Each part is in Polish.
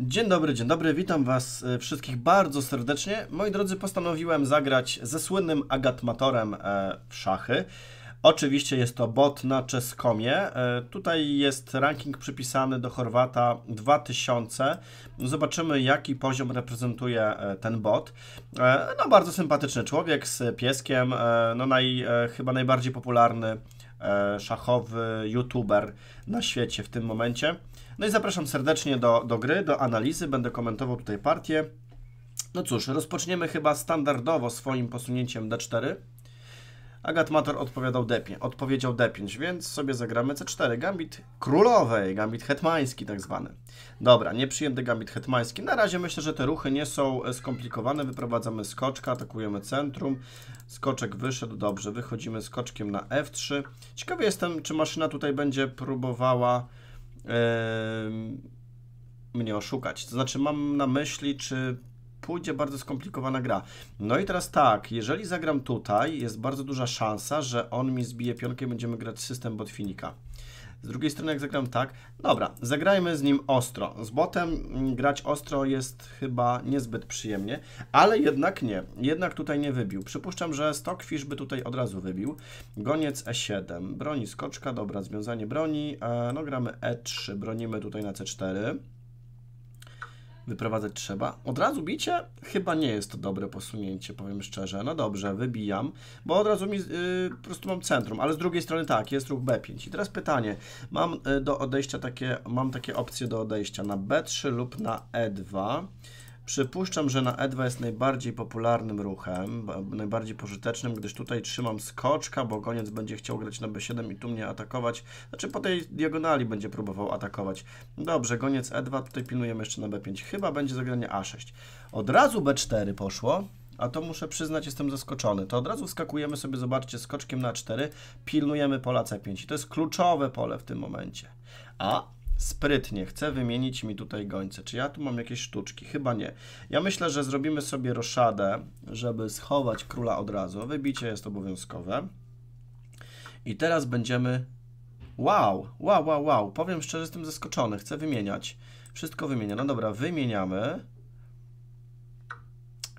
Dzień dobry, dzień dobry, witam Was e, wszystkich bardzo serdecznie. Moi drodzy, postanowiłem zagrać ze słynnym Agatmatorem e, w szachy. Oczywiście jest to bot na czeskomie. E, tutaj jest ranking przypisany do Chorwata 2000. Zobaczymy, jaki poziom reprezentuje ten bot. No, bardzo sympatyczny człowiek z pieskiem. No, naj, chyba najbardziej popularny szachowy youtuber na świecie w tym momencie. No i zapraszam serdecznie do, do gry, do analizy. Będę komentował tutaj partię. No cóż, rozpoczniemy chyba standardowo swoim posunięciem d4. Agatmator odpowiadał D5, odpowiedział D5, więc sobie zagramy C4. Gambit królowej, gambit hetmański tak zwany. Dobra, nieprzyjęty gambit hetmański. Na razie myślę, że te ruchy nie są e, skomplikowane. Wyprowadzamy skoczka, atakujemy centrum. Skoczek wyszedł, dobrze. Wychodzimy skoczkiem na F3. Ciekawy jestem, czy maszyna tutaj będzie próbowała mnie oszukać. To znaczy, mam na myśli, czy pójdzie bardzo skomplikowana gra. No i teraz tak, jeżeli zagram tutaj, jest bardzo duża szansa, że on mi zbije pionkę i będziemy grać system botfinika. Z drugiej strony, jak zagram tak, dobra, zagrajmy z nim ostro. Z botem mm, grać ostro jest chyba niezbyt przyjemnie, ale jednak nie. Jednak tutaj nie wybił. Przypuszczam, że Stockfish by tutaj od razu wybił. Goniec E7, broni skoczka, dobra, związanie broni. E, no gramy E3, bronimy tutaj na C4 wyprowadzać trzeba. Od razu bicie? Chyba nie jest to dobre posunięcie, powiem szczerze. No dobrze, wybijam, bo od razu mi yy, po prostu mam centrum, ale z drugiej strony tak, jest ruch B5. I teraz pytanie, mam y, do odejścia takie, mam takie opcje do odejścia na B3 lub na E2. Przypuszczam, że na E2 jest najbardziej popularnym ruchem, najbardziej pożytecznym, gdyż tutaj trzymam skoczka, bo goniec będzie chciał grać na B7 i tu mnie atakować. Znaczy po tej diagonali będzie próbował atakować. Dobrze, goniec E2, tutaj pilnujemy jeszcze na B5. Chyba będzie zagranie A6. Od razu B4 poszło. A to muszę przyznać, jestem zaskoczony. To od razu skakujemy sobie, zobaczcie, skoczkiem na 4, pilnujemy pola C5. I to jest kluczowe pole w tym momencie. A sprytnie, chce wymienić mi tutaj gońce. Czy ja tu mam jakieś sztuczki? Chyba nie. Ja myślę, że zrobimy sobie roszadę, żeby schować króla od razu. Wybicie jest obowiązkowe. I teraz będziemy... Wow, wow, wow, wow. Powiem szczerze, jestem zaskoczony. Chcę wymieniać. Wszystko wymienia. No dobra, wymieniamy.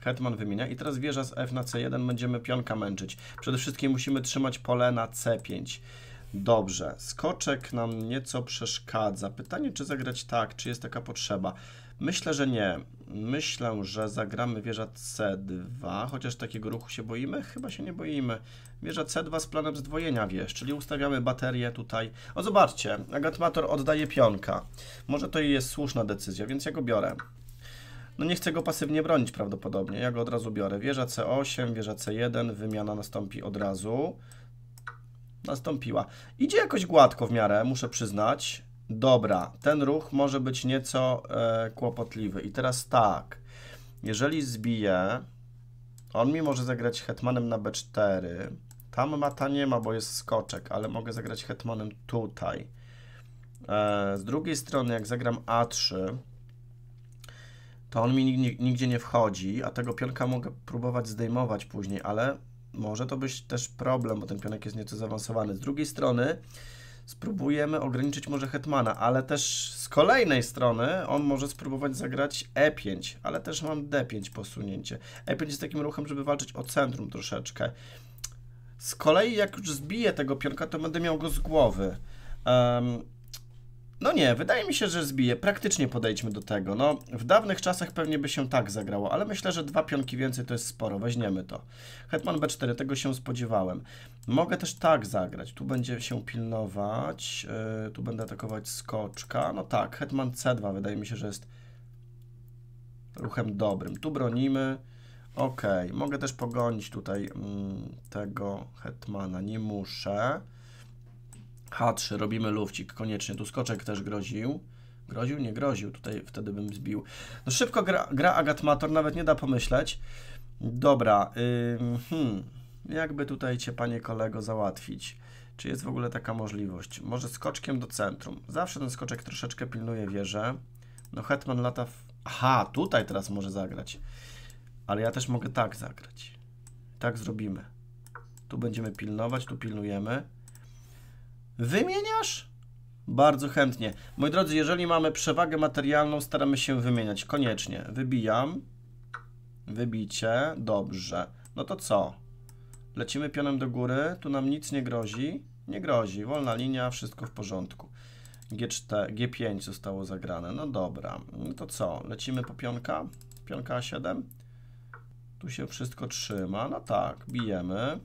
Hetman wymienia i teraz wieża z F na C1 będziemy pionka męczyć. Przede wszystkim musimy trzymać pole na C5. Dobrze, skoczek nam nieco przeszkadza. Pytanie, czy zagrać tak, czy jest taka potrzeba? Myślę, że nie. Myślę, że zagramy wieża C2, chociaż takiego ruchu się boimy? Chyba się nie boimy. Wieża C2 z planem zdwojenia wież, czyli ustawiamy baterię tutaj. O, zobaczcie, Agatmator oddaje pionka. Może to i jest słuszna decyzja, więc ja go biorę. No nie chcę go pasywnie bronić prawdopodobnie, ja go od razu biorę. Wieża C8, wieża C1, wymiana nastąpi od razu nastąpiła. Idzie jakoś gładko w miarę, muszę przyznać. Dobra, ten ruch może być nieco e, kłopotliwy. I teraz tak, jeżeli zbiję, on mi może zagrać hetmanem na b4. Tam mata nie ma, bo jest skoczek, ale mogę zagrać hetmanem tutaj. E, z drugiej strony, jak zagram a3, to on mi nigdzie nie wchodzi, a tego pionka mogę próbować zdejmować później, ale może to być też problem, bo ten pionek jest nieco zaawansowany. Z drugiej strony spróbujemy ograniczyć może hetmana, ale też z kolejnej strony on może spróbować zagrać e5, ale też mam d5 posunięcie. e5 jest takim ruchem, żeby walczyć o centrum troszeczkę. Z kolei jak już zbiję tego pionka, to będę miał go z głowy. Um, no nie, wydaje mi się, że zbije. Praktycznie podejdźmy do tego. No, w dawnych czasach pewnie by się tak zagrało, ale myślę, że dwa pionki więcej to jest sporo. Weźmiemy to. Hetman B4, tego się spodziewałem. Mogę też tak zagrać. Tu będzie się pilnować. Yy, tu będę atakować skoczka. No tak, Hetman C2 wydaje mi się, że jest ruchem dobrym. Tu bronimy. Ok, mogę też pogonić tutaj mm, tego Hetmana. Nie muszę. H3, robimy lufcik koniecznie. Tu skoczek też groził. Groził? Nie groził. Tutaj wtedy bym zbił. No szybko gra, gra Agatmator, nawet nie da pomyśleć. Dobra. hmm. Jakby tutaj Cię, panie kolego, załatwić? Czy jest w ogóle taka możliwość? Może skoczkiem do centrum. Zawsze ten skoczek troszeczkę pilnuje wieżę. No Hetman lata w... Aha, tutaj teraz może zagrać. Ale ja też mogę tak zagrać. Tak zrobimy. Tu będziemy pilnować, tu pilnujemy. Wymieniasz? Bardzo chętnie. Moi drodzy, jeżeli mamy przewagę materialną, staramy się wymieniać. Koniecznie. Wybijam. Wybicie. Dobrze. No to co? Lecimy pionem do góry. Tu nam nic nie grozi. Nie grozi. Wolna linia, wszystko w porządku. G4, G5 zostało zagrane. No dobra. No to co? Lecimy po pionka. Pionka A7. Tu się wszystko trzyma. No tak. Bijemy.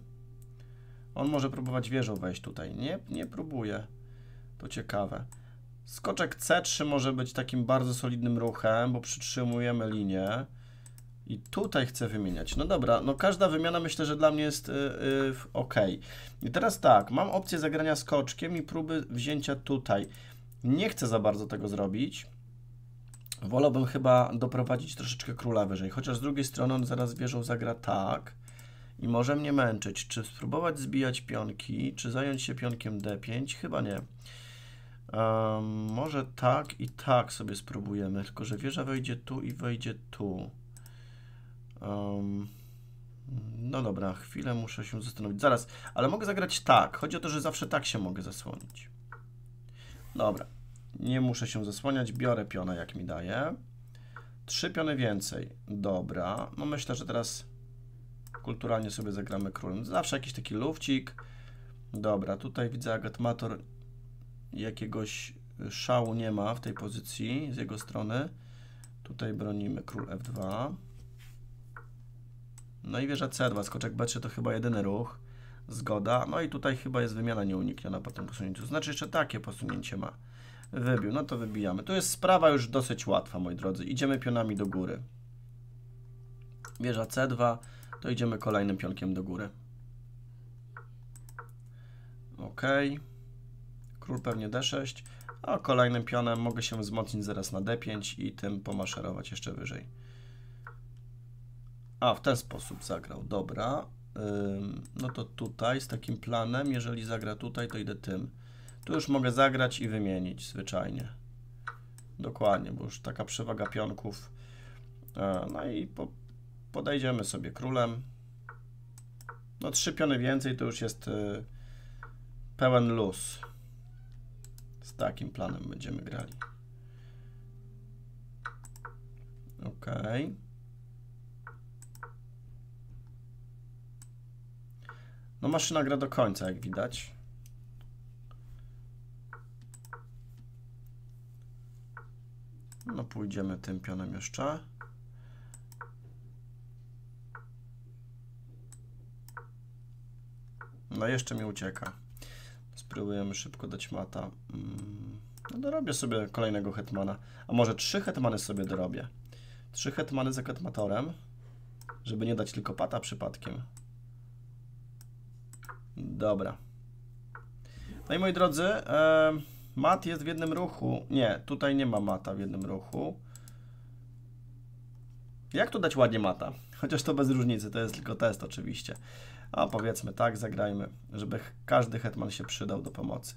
On może próbować wieżą wejść tutaj. Nie, nie próbuje. To ciekawe. Skoczek C3 może być takim bardzo solidnym ruchem, bo przytrzymujemy linię. I tutaj chcę wymieniać. No dobra, no każda wymiana myślę, że dla mnie jest yy, yy, ok. I teraz tak, mam opcję zagrania skoczkiem i próby wzięcia tutaj. Nie chcę za bardzo tego zrobić. Wolałbym chyba doprowadzić troszeczkę króla wyżej, chociaż z drugiej strony on zaraz wieżą zagra tak i może mnie męczyć. Czy spróbować zbijać pionki, czy zająć się pionkiem d5? Chyba nie. Um, może tak i tak sobie spróbujemy, tylko że wieża wejdzie tu i wejdzie tu. Um, no dobra, chwilę muszę się zastanowić. Zaraz, ale mogę zagrać tak. Chodzi o to, że zawsze tak się mogę zasłonić. Dobra, nie muszę się zasłaniać, biorę piona, jak mi daje. Trzy piony więcej. Dobra, no myślę, że teraz Kulturalnie sobie zagramy królem. Zawsze jakiś taki lufcik. Dobra, tutaj widzę Agatmator jakiegoś szału nie ma w tej pozycji z jego strony. Tutaj bronimy król f2. No i wieża c2, skoczek b3 to chyba jedyny ruch. Zgoda. No i tutaj chyba jest wymiana nieunikniona po tym posunięciu. Znaczy jeszcze takie posunięcie ma. Wybił, no to wybijamy. Tu jest sprawa już dosyć łatwa, moi drodzy. Idziemy pionami do góry. Wieża c2 to idziemy kolejnym pionkiem do góry. Ok. Król pewnie D6. A kolejnym pionem mogę się wzmocnić zaraz na D5 i tym pomaszerować jeszcze wyżej. A, w ten sposób zagrał. Dobra. no to tutaj z takim planem, jeżeli zagra tutaj, to idę tym. Tu już mogę zagrać i wymienić zwyczajnie. Dokładnie, bo już taka przewaga pionków. E, no i po, Podejdziemy sobie królem. No trzy piony więcej to już jest y, pełen luz. Z takim planem będziemy grali. Ok. No maszyna gra do końca, jak widać. No pójdziemy tym pionem jeszcze. no jeszcze mi ucieka. Spróbujemy szybko dać mata. Mm, no dorobię sobie kolejnego hetmana. A może trzy hetmany sobie dorobię. Trzy hetmany za katmatorem, żeby nie dać tylko pata przypadkiem. Dobra. No i moi drodzy, mat jest w jednym ruchu. Nie, tutaj nie ma mata w jednym ruchu. Jak tu dać ładnie mata? Chociaż to bez różnicy, to jest tylko test oczywiście. A powiedzmy tak, zagrajmy, żeby każdy hetman się przydał do pomocy.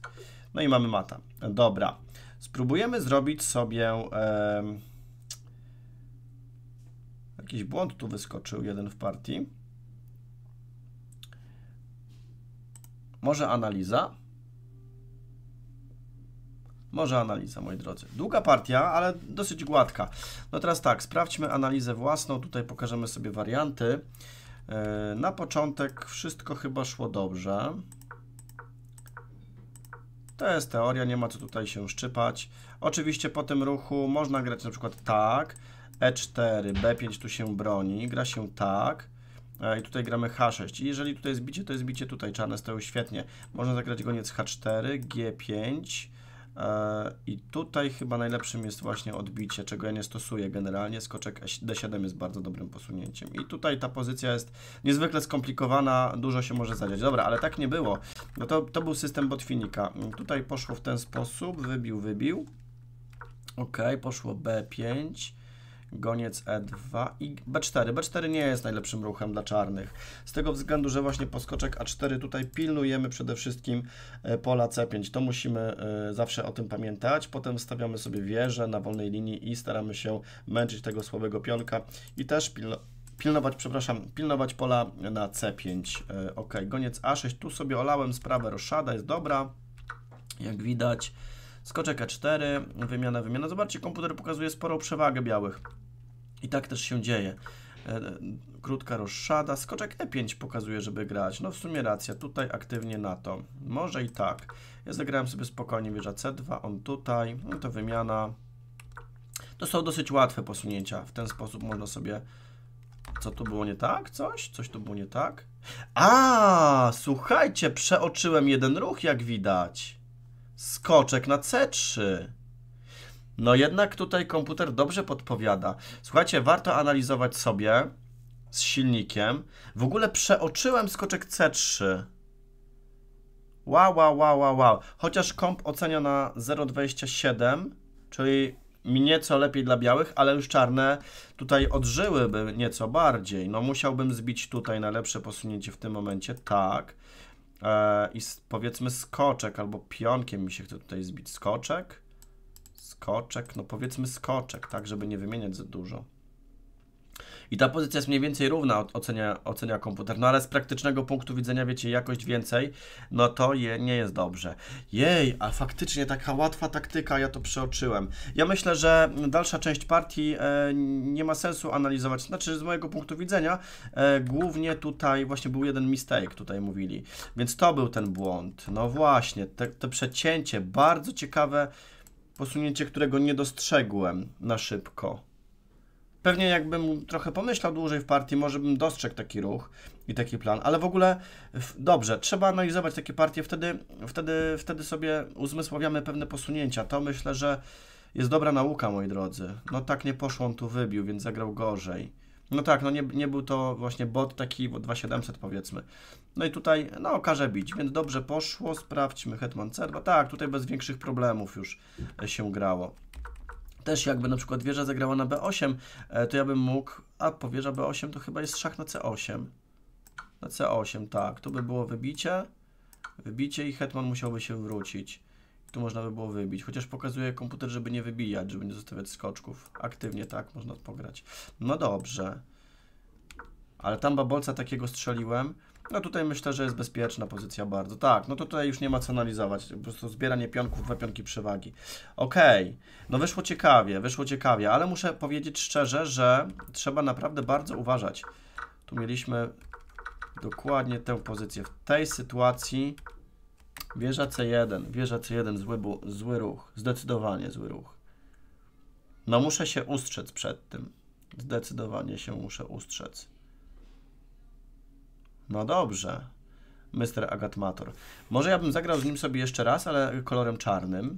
No i mamy mata. Dobra. Spróbujemy zrobić sobie... E, jakiś błąd tu wyskoczył, jeden w partii. Może analiza? Może analiza, moi drodzy. Długa partia, ale dosyć gładka. No teraz tak, sprawdźmy analizę własną. Tutaj pokażemy sobie warianty. E, na początek wszystko chyba szło dobrze. To jest teoria, nie ma co tutaj się szczypać. Oczywiście po tym ruchu można grać na przykład tak, E4, B5 tu się broni, gra się tak e, i tutaj gramy H6. I jeżeli tutaj jest bicie, to jest bicie tutaj, czarne stoją świetnie. Można zagrać goniec H4, G5, E, I tutaj chyba najlepszym jest właśnie odbicie, czego ja nie stosuję generalnie. Skoczek e D7 jest bardzo dobrym posunięciem. I tutaj ta pozycja jest niezwykle skomplikowana, dużo się może zadziać. Dobra, ale tak nie było. No to, to był system botwinika. Mm, tutaj poszło w ten sposób, wybił, wybił. Ok, poszło B5 goniec E2 i B4. B4 nie jest najlepszym ruchem dla czarnych, z tego względu, że właśnie poskoczek A4 tutaj pilnujemy przede wszystkim e, pola C5. To musimy e, zawsze o tym pamiętać. Potem stawiamy sobie wieżę na wolnej linii i staramy się męczyć tego słabego pionka i też pilnować pilnować, przepraszam, pilnować pola na C5. E, ok, goniec A6, tu sobie olałem sprawę, roszada jest dobra, jak widać. Skoczek A4, wymiana, wymiana. Zobaczcie, komputer pokazuje sporą przewagę białych. I tak też się dzieje. E, krótka rozszada. skoczek E5 pokazuje, żeby grać. No w sumie racja, tutaj aktywnie na to. Może i tak. Ja zagrałem sobie spokojnie wieża C2, on tutaj, no to wymiana. To są dosyć łatwe posunięcia. W ten sposób można sobie... Co tu było nie tak? Coś? Coś tu było nie tak? A, słuchajcie, przeoczyłem jeden ruch, jak widać. Skoczek na C3. No jednak tutaj komputer dobrze podpowiada. Słuchajcie, warto analizować sobie z silnikiem. W ogóle przeoczyłem skoczek C3. Wow, wow, wow, wow, wow. Chociaż komp ocenia na 0,27, czyli nieco lepiej dla białych, ale już czarne tutaj odżyłyby nieco bardziej. No musiałbym zbić tutaj najlepsze posunięcie w tym momencie, tak. Eee, I powiedzmy skoczek albo pionkiem mi się chce tutaj zbić skoczek. Skoczek, no powiedzmy skoczek, tak, żeby nie wymieniać za dużo. I ta pozycja jest mniej więcej równa, ocenia, ocenia komputer. No ale z praktycznego punktu widzenia, wiecie, jakość więcej, no to je, nie jest dobrze. Jej, a faktycznie taka łatwa taktyka, ja to przeoczyłem. Ja myślę, że dalsza część partii e, nie ma sensu analizować. Znaczy, z mojego punktu widzenia, e, głównie tutaj właśnie był jeden mistake, tutaj mówili. Więc to był ten błąd. No właśnie, to przecięcie, bardzo ciekawe Posunięcie, którego nie dostrzegłem na szybko. Pewnie jakbym trochę pomyślał dłużej w partii, może bym dostrzegł taki ruch i taki plan, ale w ogóle dobrze, trzeba analizować takie partie, wtedy, wtedy, wtedy sobie uzmysławiamy pewne posunięcia. To myślę, że jest dobra nauka, moi drodzy. No tak nie poszło, on tu wybił, więc zagrał gorzej. No tak, no nie, nie był to właśnie bot taki 2700 powiedzmy. No i tutaj, no każe bić, więc dobrze poszło, sprawdźmy Hetman C2. Tak, tutaj bez większych problemów już się grało. Też jakby na przykład wieża zagrała na B8, e, to ja bym mógł, a po wieża B8 to chyba jest szach na C8. Na C8, tak, tu by było wybicie, wybicie i Hetman musiałby się wrócić. Tu można by było wybić, chociaż pokazuje komputer, żeby nie wybijać, żeby nie zostawiać skoczków. Aktywnie tak, można pograć. No dobrze. Ale tam babolca takiego strzeliłem. No tutaj myślę, że jest bezpieczna pozycja bardzo. Tak, no to tutaj już nie ma co analizować. Po prostu zbieranie pionków, dwa pionki przewagi. Okej, okay. no wyszło ciekawie, wyszło ciekawie, ale muszę powiedzieć szczerze, że trzeba naprawdę bardzo uważać. Tu mieliśmy dokładnie tę pozycję. W tej sytuacji Wieża C1, wieża C1, zły, zły ruch, zdecydowanie zły ruch. No muszę się ustrzec przed tym. Zdecydowanie się muszę ustrzec. No dobrze, Mr. Agatmator. Może ja bym zagrał z nim sobie jeszcze raz, ale kolorem czarnym.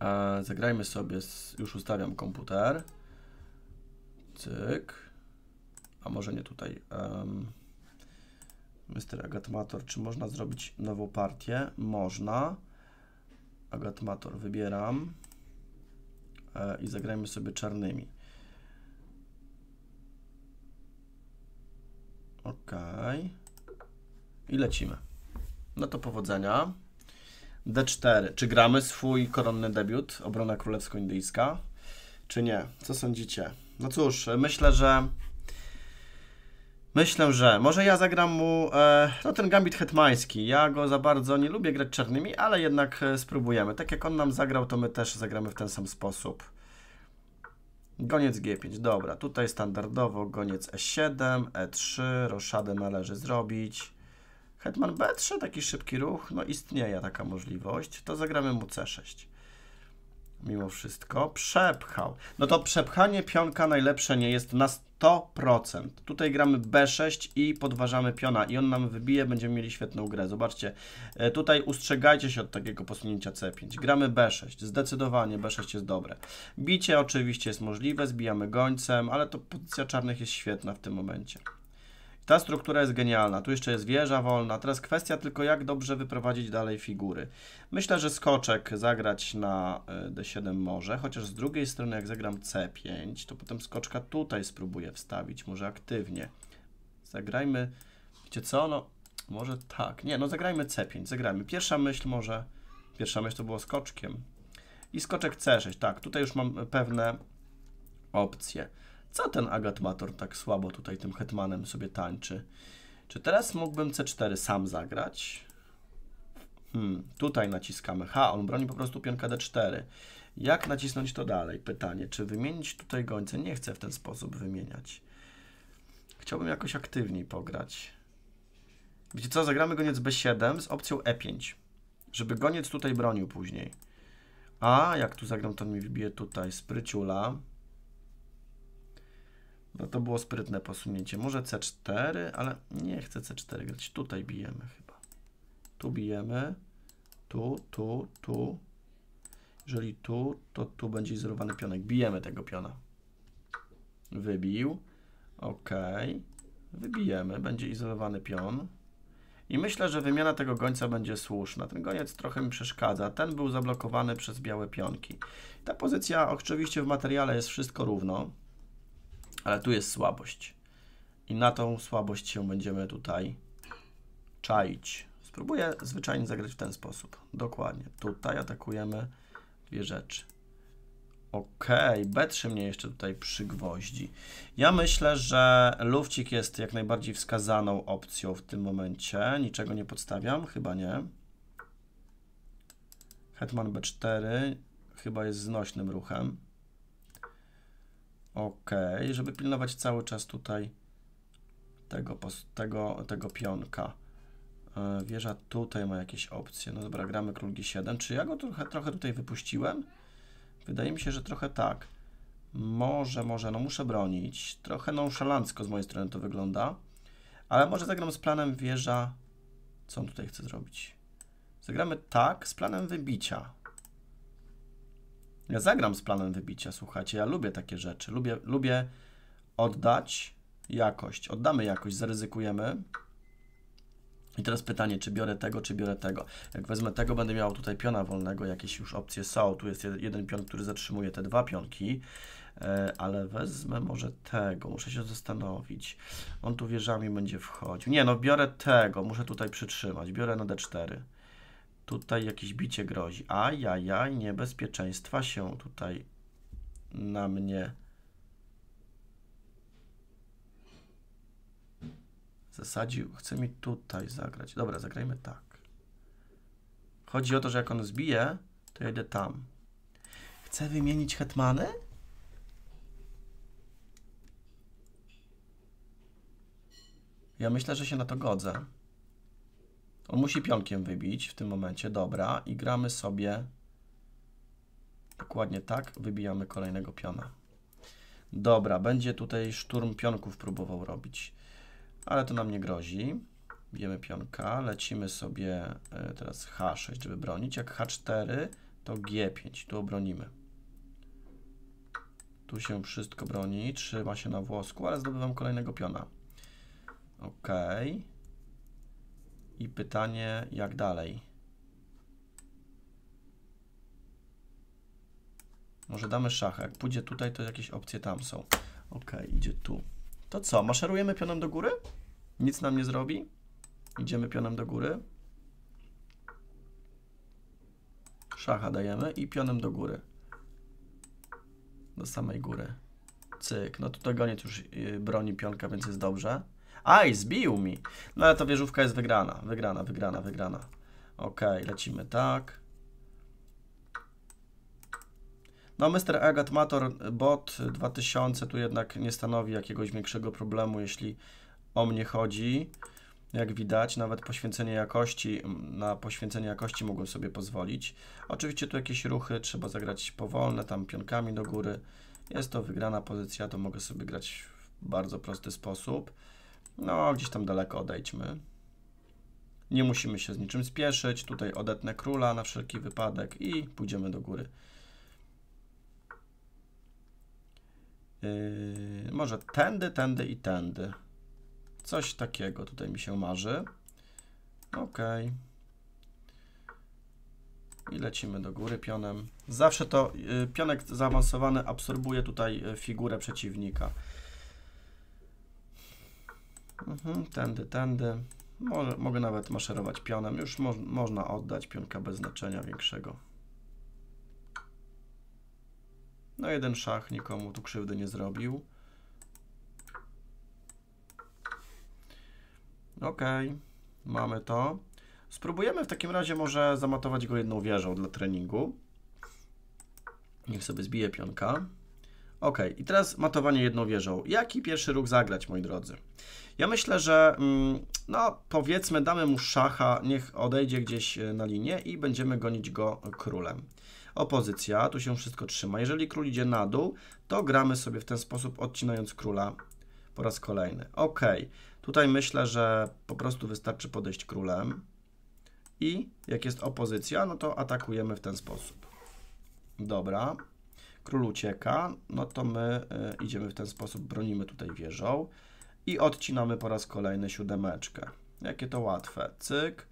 E, zagrajmy sobie, z, już ustawiam komputer. Cyk. A może nie tutaj. Um. Mr. Agatmator, czy można zrobić nową partię? Można. Agatmator wybieram e, i zagrajmy sobie czarnymi. Ok. I lecimy. No to powodzenia. D4. Czy gramy swój koronny debiut? Obrona królewsko-indyjska? Czy nie? Co sądzicie? No cóż, myślę, że Myślę, że może ja zagram mu e, no ten gambit hetmański. Ja go za bardzo nie lubię grać czarnymi, ale jednak e, spróbujemy. Tak jak on nam zagrał, to my też zagramy w ten sam sposób. Goniec G5, dobra. Tutaj standardowo goniec E7, E3, roszadę należy zrobić. Hetman B3, taki szybki ruch, no istnieje taka możliwość. To zagramy mu C6 mimo wszystko przepchał. No to przepchanie pionka najlepsze nie jest na 100%. Tutaj gramy B6 i podważamy piona i on nam wybije, będziemy mieli świetną grę. Zobaczcie, e, tutaj ustrzegajcie się od takiego posunięcia C5. Gramy B6, zdecydowanie B6 jest dobre. Bicie oczywiście jest możliwe, zbijamy gońcem, ale to pozycja czarnych jest świetna w tym momencie. Ta struktura jest genialna. Tu jeszcze jest wieża wolna. Teraz kwestia tylko jak dobrze wyprowadzić dalej figury. Myślę, że skoczek zagrać na e, D7 może, chociaż z drugiej strony jak zagram C5, to potem skoczka tutaj spróbuję wstawić, może aktywnie. Zagrajmy, wiecie co, no może tak. Nie, no zagrajmy C5, zagrajmy. Pierwsza myśl może, pierwsza myśl to było skoczkiem. I skoczek C6, tak, tutaj już mam pewne opcje. Co ten Agatmator tak słabo tutaj tym hetmanem sobie tańczy? Czy teraz mógłbym C4 sam zagrać? Hmm, tutaj naciskamy H, on broni po prostu pionka D4. Jak nacisnąć to dalej? Pytanie, czy wymienić tutaj gońce? Nie chcę w ten sposób wymieniać. Chciałbym jakoś aktywniej pograć. Wiecie co, zagramy goniec B7 z opcją E5, żeby goniec tutaj bronił później. A, jak tu zagram, to mi wybije tutaj spryciula. No to było sprytne posunięcie. Może C4, ale nie chcę C4 grać. Tutaj bijemy chyba. Tu bijemy. Tu, tu, tu. Jeżeli tu, to tu będzie izolowany pionek. Bijemy tego piona. Wybił. OK. Wybijemy. Będzie izolowany pion. I myślę, że wymiana tego gońca będzie słuszna. Ten goniec trochę mi przeszkadza. Ten był zablokowany przez białe pionki. Ta pozycja oczywiście w materiale jest wszystko równo. Ale tu jest słabość. I na tą słabość się będziemy tutaj czaić. Spróbuję zwyczajnie zagrać w ten sposób. Dokładnie. Tutaj atakujemy dwie rzeczy. Okej, okay, B3 mnie jeszcze tutaj przygwoździ. Ja myślę, że lufcik jest jak najbardziej wskazaną opcją w tym momencie. Niczego nie podstawiam? Chyba nie. Hetman B4 chyba jest znośnym ruchem. OK, żeby pilnować cały czas tutaj tego, tego, tego pionka. E, wieża tutaj ma jakieś opcje. No dobra, gramy król g7. Czy ja go trochę, trochę tutaj wypuściłem? Wydaje mi się, że trochę tak. Może, może, no muszę bronić. Trochę nonszalancko z mojej strony to wygląda. Ale może zagram z planem wieża... Co on tutaj chce zrobić? Zagramy tak, z planem wybicia. Ja zagram z planem wybicia, słuchajcie, ja lubię takie rzeczy. Lubię, lubię oddać jakość. Oddamy jakość, zaryzykujemy. I teraz pytanie, czy biorę tego, czy biorę tego. Jak wezmę tego, będę miał tutaj piona wolnego, jakieś już opcje są. Tu jest jeden pion, który zatrzymuje te dwa pionki, e, ale wezmę może tego, muszę się zastanowić. On tu wieżami będzie wchodził. Nie, no biorę tego, muszę tutaj przytrzymać, biorę na D4. Tutaj jakieś bicie grozi. A ja, ja, niebezpieczeństwa się tutaj na mnie zasadził. Chce mi tutaj zagrać. Dobra, zagrajmy tak. Chodzi o to, że jak on zbije, to jedę tam. Chcę wymienić hetmany? Ja myślę, że się na to godzę. On musi pionkiem wybić w tym momencie, dobra. I gramy sobie dokładnie tak, wybijamy kolejnego piona. Dobra, będzie tutaj szturm pionków próbował robić, ale to nam nie grozi. Bijemy pionka, lecimy sobie e, teraz H6, żeby bronić. Jak H4, to G5, tu obronimy. Tu się wszystko broni, trzyma się na włosku, ale zdobywam kolejnego piona. Okej. Okay. I pytanie, jak dalej? Może damy szacha. Jak pójdzie tutaj, to jakieś opcje tam są. Ok, idzie tu. To co, maszerujemy pionem do góry? Nic nam nie zrobi? Idziemy pionem do góry. Szacha dajemy i pionem do góry. Do samej góry. Cyk. No tutaj goniec już y, broni pionka, więc jest dobrze. Aj, zbił mi. No ale ta wieżówka jest wygrana, wygrana, wygrana, wygrana. Ok, lecimy tak. No, Mr. Agatmator Bot 2000 tu jednak nie stanowi jakiegoś większego problemu, jeśli o mnie chodzi. Jak widać, nawet poświęcenie jakości, na poświęcenie jakości mogłem sobie pozwolić. Oczywiście tu jakieś ruchy, trzeba zagrać powolne, tam pionkami do góry. Jest to wygrana pozycja, to mogę sobie grać w bardzo prosty sposób. No, gdzieś tam daleko odejdźmy. Nie musimy się z niczym spieszyć. Tutaj odetnę króla na wszelki wypadek i pójdziemy do góry. Yy, może tędy, tędy i tędy. Coś takiego tutaj mi się marzy. Ok. I lecimy do góry pionem. Zawsze to yy, pionek zaawansowany absorbuje tutaj yy, figurę przeciwnika. Mhm, tędy, tędy. Może, mogę nawet maszerować pionem. Już mo można oddać pionka bez znaczenia większego. No jeden szach nikomu tu krzywdy nie zrobił. Ok, mamy to. Spróbujemy w takim razie może zamatować go jedną wieżą dla treningu. Niech sobie zbije pionka. Ok, i teraz matowanie jedną wieżą. Jaki pierwszy ruch zagrać, moi drodzy? Ja myślę, że mm, no powiedzmy damy mu szacha, niech odejdzie gdzieś e, na linię i będziemy gonić go królem. Opozycja, tu się wszystko trzyma. Jeżeli król idzie na dół, to gramy sobie w ten sposób, odcinając króla po raz kolejny. Ok, tutaj myślę, że po prostu wystarczy podejść królem i jak jest opozycja, no to atakujemy w ten sposób. Dobra król ucieka, no to my e, idziemy w ten sposób, bronimy tutaj wieżą i odcinamy po raz kolejny siódemeczkę. Jakie to łatwe. Cyk.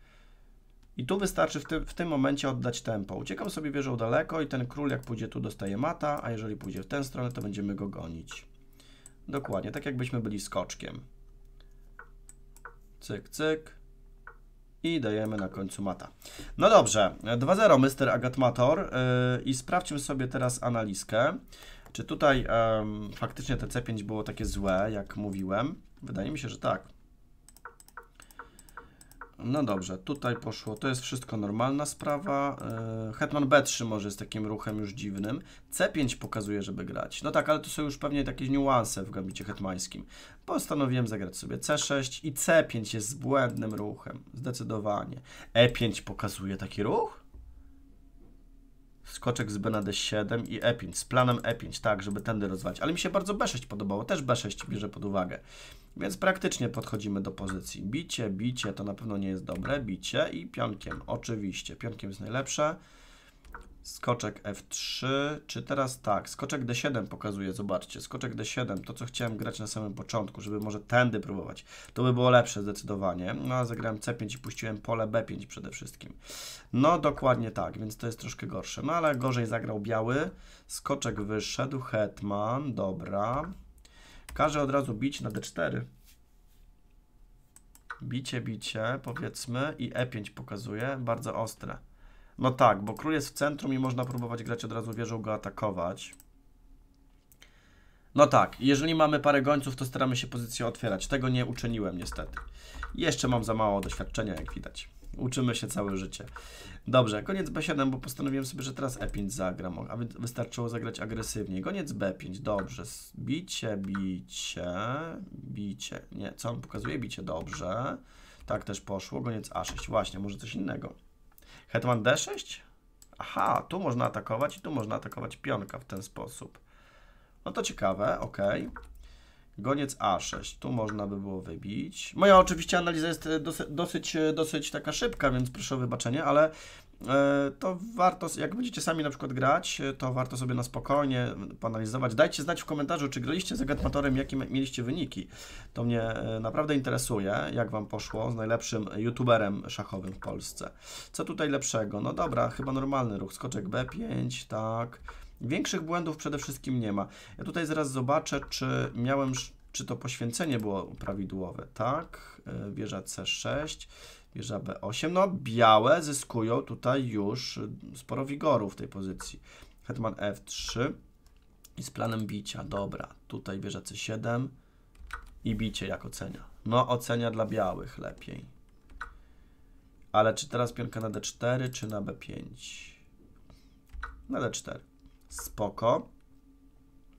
I tu wystarczy w, ty w tym momencie oddać tempo. Uciekam sobie wieżą daleko i ten król jak pójdzie tu dostaje mata, a jeżeli pójdzie w tę stronę to będziemy go gonić. Dokładnie, tak jakbyśmy byli skoczkiem. Cyk, cyk i dajemy na końcu mata. No dobrze, 2-0 Mr. Agatmator y, i sprawdźmy sobie teraz analizkę. Czy tutaj faktycznie te C5 było takie złe, jak mówiłem? Wydaje mi się, że tak. No dobrze, tutaj poszło, to jest wszystko normalna sprawa. E, Hetman B3 może jest takim ruchem już dziwnym. C5 pokazuje, żeby grać. No tak, ale to są już pewnie jakieś niuanse w gabicie hetmańskim. Postanowiłem zagrać sobie C6 i C5 jest błędnym ruchem, zdecydowanie. E5 pokazuje taki ruch? skoczek z BND 7 i E5, z planem E5, tak, żeby tędy rozważyć. Ale mi się bardzo B6 podobało, też B6 bierze pod uwagę. Więc praktycznie podchodzimy do pozycji. Bicie, bicie, to na pewno nie jest dobre, bicie i pionkiem, oczywiście. Pionkiem jest najlepsze. Skoczek F3, czy teraz tak, skoczek D7 pokazuje, zobaczcie, skoczek D7, to co chciałem grać na samym początku, żeby może tędy próbować, to by było lepsze zdecydowanie, no a zagrałem C5 i puściłem pole B5 przede wszystkim. No dokładnie tak, więc to jest troszkę gorsze, no ale gorzej zagrał biały, skoczek wyszedł, hetman, dobra, każe od razu bić na D4. Bicie, bicie, powiedzmy, i E5 pokazuje, bardzo ostre. No tak, bo król jest w centrum i można próbować grać od razu wieżą go atakować. No tak, jeżeli mamy parę gońców, to staramy się pozycję otwierać. Tego nie uczyniłem niestety. Jeszcze mam za mało doświadczenia, jak widać. Uczymy się całe życie. Dobrze, koniec B7, bo postanowiłem sobie, że teraz E5 zagram, a wystarczyło zagrać agresywnie. Koniec B5, dobrze. Bicie, bicie, bicie. Nie, co on pokazuje? Bicie, dobrze. Tak też poszło. Koniec A6, właśnie, może coś innego. Hetman D6? Aha, tu można atakować i tu można atakować pionka w ten sposób. No to ciekawe, ok. Goniec A6, tu można by było wybić. Moja oczywiście analiza jest e, dosyć, dosyć, e, dosyć taka szybka, więc proszę o wybaczenie, ale E, to warto, jak będziecie sami na przykład grać, e, to warto sobie na spokojnie panalizować. Dajcie znać w komentarzu, czy graliście z Agatmatorem, jakie mieliście wyniki. To mnie e, naprawdę interesuje, jak Wam poszło z najlepszym youtuberem szachowym w Polsce. Co tutaj lepszego? No dobra, chyba normalny ruch. Skoczek B5, tak. Większych błędów przede wszystkim nie ma. Ja tutaj zaraz zobaczę, czy miałem, czy to poświęcenie było prawidłowe, tak? E, wieża C6, wieża B8. No białe zyskują tutaj już sporo wigoru w tej pozycji. Hetman F3 i z planem bicia. Dobra, tutaj wieża C7 i bicie jak ocenia. No ocenia dla białych lepiej. Ale czy teraz pionka na D4 czy na B5? Na D4. Spoko.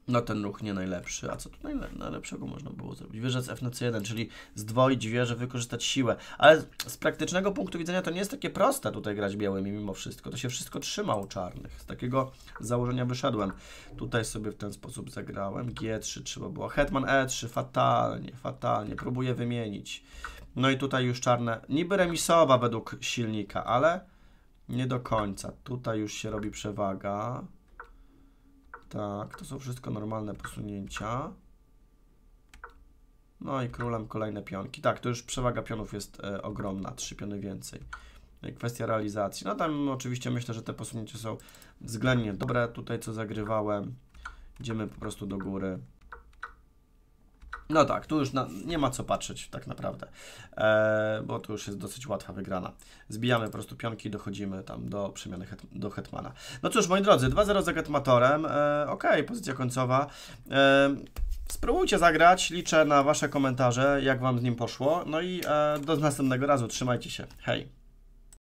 No ten ruch nie najlepszy. A co tu najlepszego można było zrobić? Wieżec F na C1, czyli zdwoić wieżę, wykorzystać siłę. Ale z praktycznego punktu widzenia to nie jest takie proste tutaj grać białymi mimo wszystko. To się wszystko trzyma u czarnych. Z takiego założenia wyszedłem. Tutaj sobie w ten sposób zagrałem. G3 trzeba było. Hetman E3, fatalnie, fatalnie. Próbuję wymienić. No i tutaj już czarne, niby remisowa według silnika, ale nie do końca. Tutaj już się robi przewaga. Tak, to są wszystko normalne posunięcia. No i królem kolejne pionki. Tak, to już przewaga pionów jest e, ogromna, trzy piony więcej. No kwestia realizacji. No tam oczywiście myślę, że te posunięcia są względnie dobre. Tutaj co zagrywałem, idziemy po prostu do góry. No tak, tu już na, nie ma co patrzeć tak naprawdę, e, bo to już jest dosyć łatwa wygrana. Zbijamy po prostu pionki dochodzimy tam do przemiany het, do Hetmana. No cóż, moi drodzy, 2-0 za Hetmatorem, e, ok, pozycja końcowa. E, spróbujcie zagrać, liczę na Wasze komentarze, jak Wam z nim poszło. No i e, do następnego razu, trzymajcie się, hej!